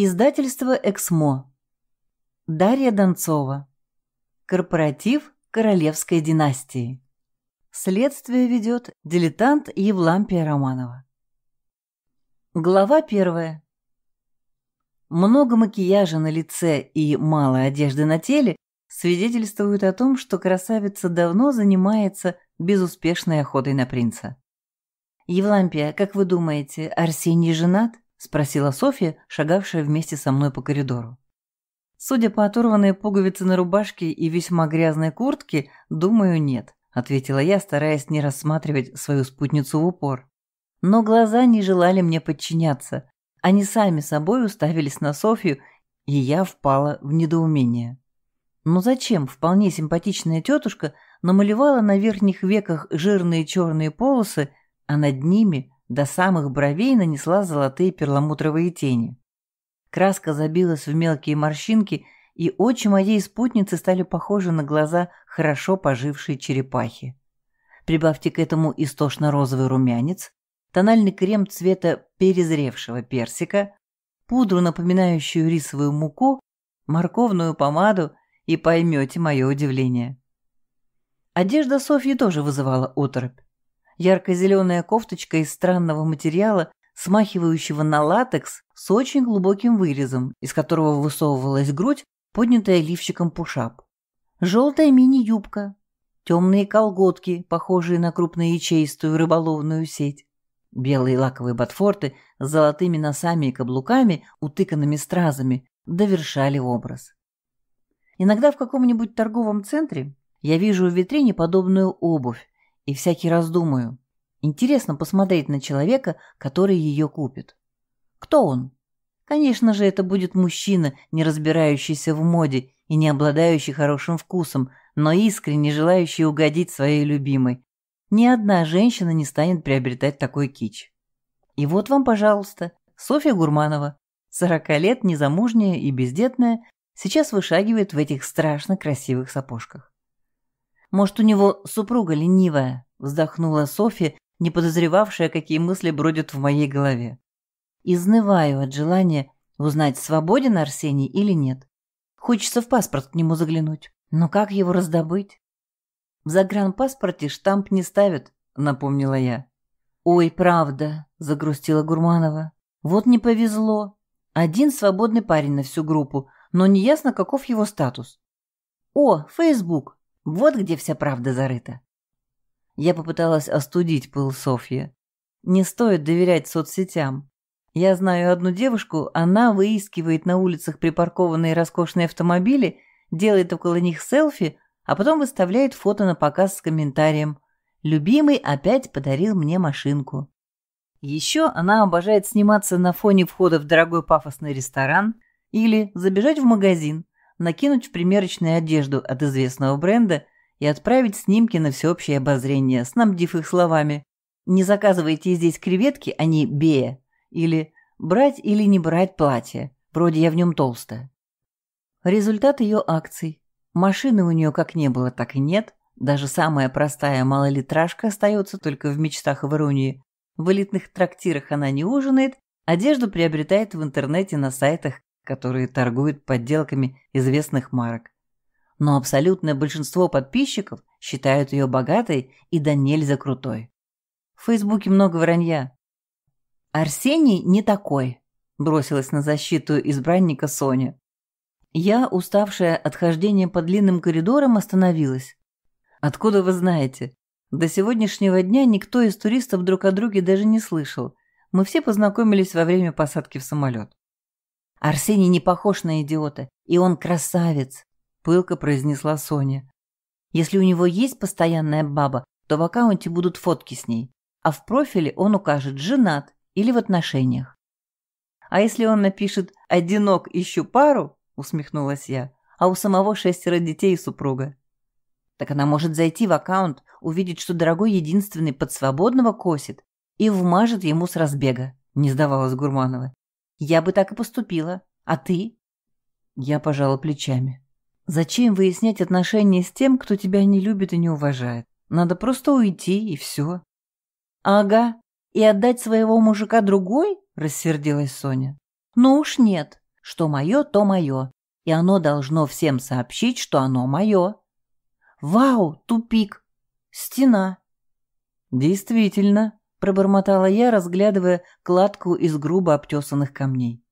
Издательство «Эксмо». Дарья Донцова. Корпоратив королевской династии. Следствие ведет дилетант Евлампия Романова. Глава первая. Много макияжа на лице и мало одежды на теле свидетельствуют о том, что красавица давно занимается безуспешной охотой на принца. «Евлампия, как вы думаете, Арсений женат?» спросила Софья, шагавшая вместе со мной по коридору. Судя по оторванной пуговице на рубашке и весьма грязной куртке, думаю, нет, ответила я, стараясь не рассматривать свою спутницу в упор. Но глаза не желали мне подчиняться. Они сами собой уставились на Софью, и я впала в недоумение. Но «Ну зачем вполне симпатичная тетушка намалевала на верхних веках жирные черные полосы, а над ними до самых бровей нанесла золотые перламутровые тени. Краска забилась в мелкие морщинки, и очи моей спутницы стали похожи на глаза хорошо пожившей черепахи. Прибавьте к этому истошно-розовый румянец, тональный крем цвета перезревшего персика, пудру, напоминающую рисовую муку, морковную помаду, и поймете мое удивление. Одежда Софьи тоже вызывала оторопь ярко-зеленая кофточка из странного материала, смахивающего на латекс с очень глубоким вырезом, из которого высовывалась грудь, поднятая лифчиком пушап. Желтая мини-юбка, темные колготки, похожие на крупноячеистую рыболовную сеть, белые лаковые ботфорты с золотыми носами и каблуками, утыканными стразами, довершали образ. Иногда в каком-нибудь торговом центре я вижу в витрине подобную обувь, и всякий раз думаю, интересно посмотреть на человека, который ее купит. Кто он? Конечно же, это будет мужчина, не разбирающийся в моде и не обладающий хорошим вкусом, но искренне желающий угодить своей любимой. Ни одна женщина не станет приобретать такой кич. И вот вам, пожалуйста, Софья Гурманова, 40 лет, незамужняя и бездетная, сейчас вышагивает в этих страшно красивых сапожках. Может, у него супруга ленивая?» – вздохнула Софи, не подозревавшая, какие мысли бродят в моей голове. Изнываю от желания узнать, свободен Арсений или нет. Хочется в паспорт к нему заглянуть. Но как его раздобыть? В загранпаспорте штамп не ставят, напомнила я. Ой, правда, загрустила Гурманова. Вот не повезло. Один свободный парень на всю группу, но неясно, каков его статус. О, Фейсбук, вот где вся правда зарыта. Я попыталась остудить пыл Софьи. Не стоит доверять соцсетям. Я знаю одну девушку, она выискивает на улицах припаркованные роскошные автомобили, делает около них селфи, а потом выставляет фото на показ с комментарием «Любимый опять подарил мне машинку». Еще она обожает сниматься на фоне входа в дорогой пафосный ресторан или забежать в магазин, накинуть в примерочную одежду от известного бренда и отправить снимки на всеобщее обозрение, снабдив их словами «Не заказывайте здесь креветки, они а бе или «Брать или не брать платье, вроде я в нем толстая». Результат ее акций. Машины у нее как не было, так и нет. Даже самая простая малолитражка остается только в мечтах в иронии. В элитных трактирах она не ужинает, одежду приобретает в интернете на сайтах, которые торгуют подделками известных марок. Но абсолютное большинство подписчиков считают ее богатой и до нельзя крутой. В Фейсбуке много вранья. «Арсений не такой», – бросилась на защиту избранника Соня. Я, уставшая от хождения по длинным коридорам, остановилась. «Откуда вы знаете?» До сегодняшнего дня никто из туристов друг о друге даже не слышал. Мы все познакомились во время посадки в самолет. Арсений не похож на идиота, и он красавец», — пылко произнесла Соня. «Если у него есть постоянная баба, то в аккаунте будут фотки с ней, а в профиле он укажет «женат» или «в отношениях». «А если он напишет «одинок, ищу пару», — усмехнулась я, «а у самого шестеро детей и супруга». Так она может зайти в аккаунт, увидеть, что дорогой единственный под свободного косит, и вмажет ему с разбега, не сдавалась Гурманова. Я бы так и поступила. А ты? Я пожала плечами. Зачем выяснять отношения с тем, кто тебя не любит и не уважает? Надо просто уйти, и все. Ага. И отдать своего мужика другой? Рассердилась Соня. Ну уж нет. Что мое, то мое. И оно должно всем сообщить, что оно мое. Вау, тупик. Стена. Действительно, Пробормотала я, разглядывая кладку из грубо обтесанных камней.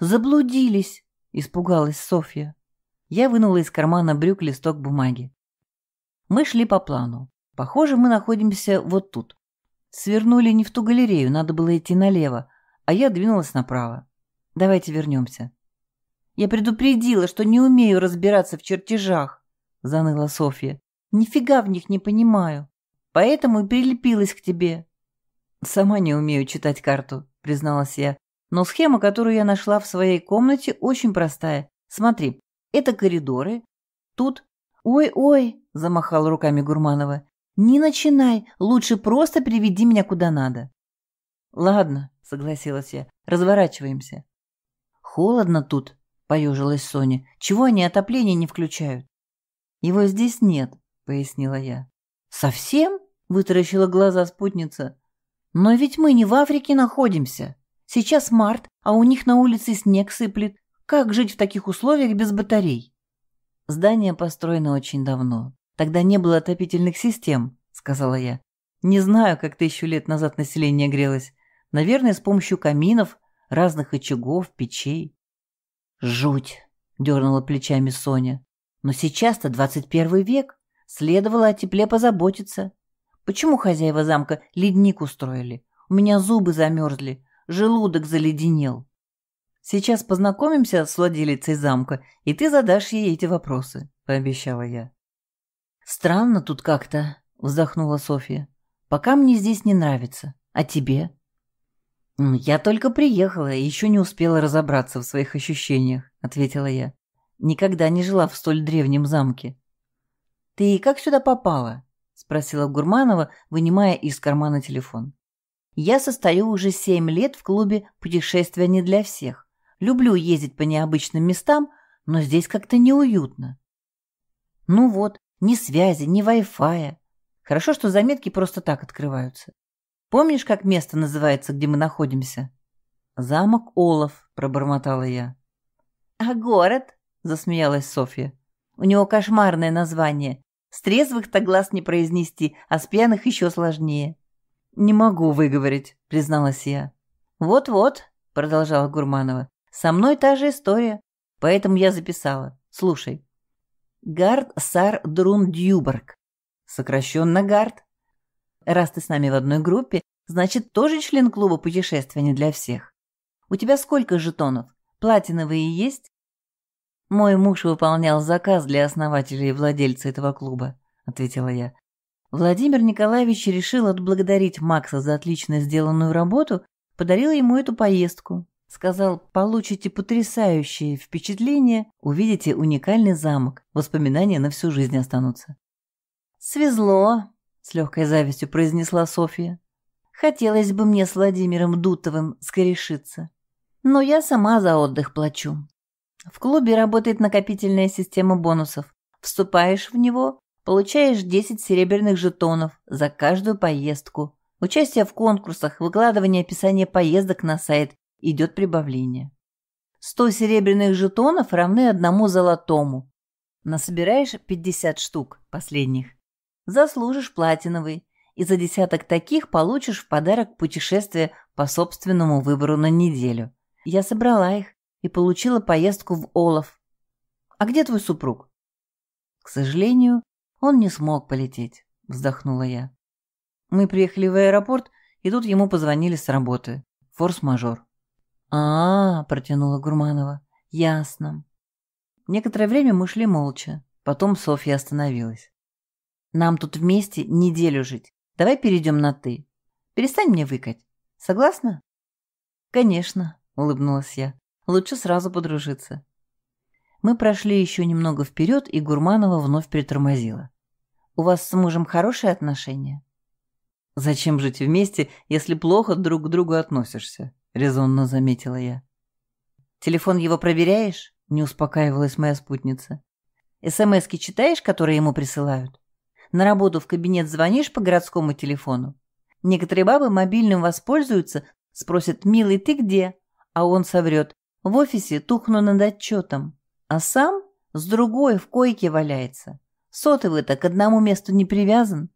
«Заблудились!» — испугалась Софья. Я вынула из кармана брюк листок бумаги. Мы шли по плану. Похоже, мы находимся вот тут. Свернули не в ту галерею, надо было идти налево, а я двинулась направо. Давайте вернемся. Я предупредила, что не умею разбираться в чертежах, заныла Софья. Нифига в них не понимаю. Поэтому и прилепилась к тебе. «Сама не умею читать карту», — призналась я. «Но схема, которую я нашла в своей комнате, очень простая. Смотри, это коридоры. Тут...» «Ой-ой», — замахал руками Гурманова. «Не начинай. Лучше просто приведи меня куда надо». «Ладно», — согласилась я. «Разворачиваемся». «Холодно тут», — поежилась Соня. «Чего они отопление не включают?» «Его здесь нет», — пояснила я. «Совсем?» — вытаращила глаза спутница. Но ведь мы не в Африке находимся. Сейчас март, а у них на улице снег сыплет. Как жить в таких условиях без батарей? Здание построено очень давно. Тогда не было отопительных систем, сказала я. Не знаю, как тысячу лет назад население грелось. Наверное, с помощью каминов, разных очагов, печей. Жуть, дернула плечами Соня. Но сейчас-то 21 век. Следовало о тепле позаботиться. Почему хозяева замка ледник устроили? У меня зубы замерзли, желудок заледенел. Сейчас познакомимся с владелицей замка, и ты задашь ей эти вопросы, пообещала я. Странно тут как-то, вздохнула Софья. Пока мне здесь не нравится. А тебе? Ну, я только приехала и еще не успела разобраться в своих ощущениях, ответила я. Никогда не жила в столь древнем замке. Ты как сюда попала? спросила Гурманова, вынимая из кармана телефон. Я состою уже семь лет в клубе «Путешествия не для всех». Люблю ездить по необычным местам, но здесь как-то неуютно. Ну вот, ни связи, ни Wi-Fi. Хорошо, что заметки просто так открываются. Помнишь, как место называется, где мы находимся? Замок Олов, пробормотала я. А город? Засмеялась Софья. У него кошмарное название. С трезвых-то глаз не произнести, а с пьяных еще сложнее. «Не могу выговорить», — призналась я. «Вот-вот», — продолжала Гурманова, — «со мной та же история, поэтому я записала. Слушай». «Гард Сар Друн Дюборг», сокращенно Гард. Раз ты с нами в одной группе, значит, тоже член клуба путешествия не для всех. У тебя сколько жетонов? Платиновые есть? «Мой муж выполнял заказ для основателя и владельца этого клуба», — ответила я. Владимир Николаевич решил отблагодарить Макса за отлично сделанную работу, подарил ему эту поездку. Сказал, получите потрясающие впечатления, увидите уникальный замок, воспоминания на всю жизнь останутся. «Свезло», — с легкой завистью произнесла Софья. «Хотелось бы мне с Владимиром Дутовым скорешиться. Но я сама за отдых плачу. В клубе работает накопительная система бонусов. Вступаешь в него, получаешь 10 серебряных жетонов за каждую поездку. Участие в конкурсах, выкладывание описания поездок на сайт идет прибавление. 100 серебряных жетонов равны одному золотому. Насобираешь 50 штук последних. Заслужишь платиновый, и за десяток таких получишь в подарок путешествие по собственному выбору на неделю. Я собрала их и получила поездку в Олаф. «А где твой супруг?» «К сожалению, он не смог полететь», — вздохнула я. Мы приехали в аэропорт, и тут ему позвонили с работы. Форс-мажор. а, -а, -а протянула Гурманова. «Ясно». Некоторое время мы шли молча. Потом Софья остановилась. «Нам тут вместе неделю жить. Давай перейдем на «ты». Перестань мне выкать. Согласна?» «Конечно», — улыбнулась я. Лучше сразу подружиться. Мы прошли еще немного вперед, и Гурманова вновь притормозила. «У вас с мужем хорошие отношения?» «Зачем жить вместе, если плохо друг к другу относишься?» — резонно заметила я. «Телефон его проверяешь?» — не успокаивалась моя спутница. «СМСки читаешь, которые ему присылают? На работу в кабинет звонишь по городскому телефону? Некоторые бабы мобильным воспользуются, спросят «Милый, ты где?» А он соврет в офисе тухну над отчетом, а сам с другой в койке валяется. Сотовый-то к одному месту не привязан.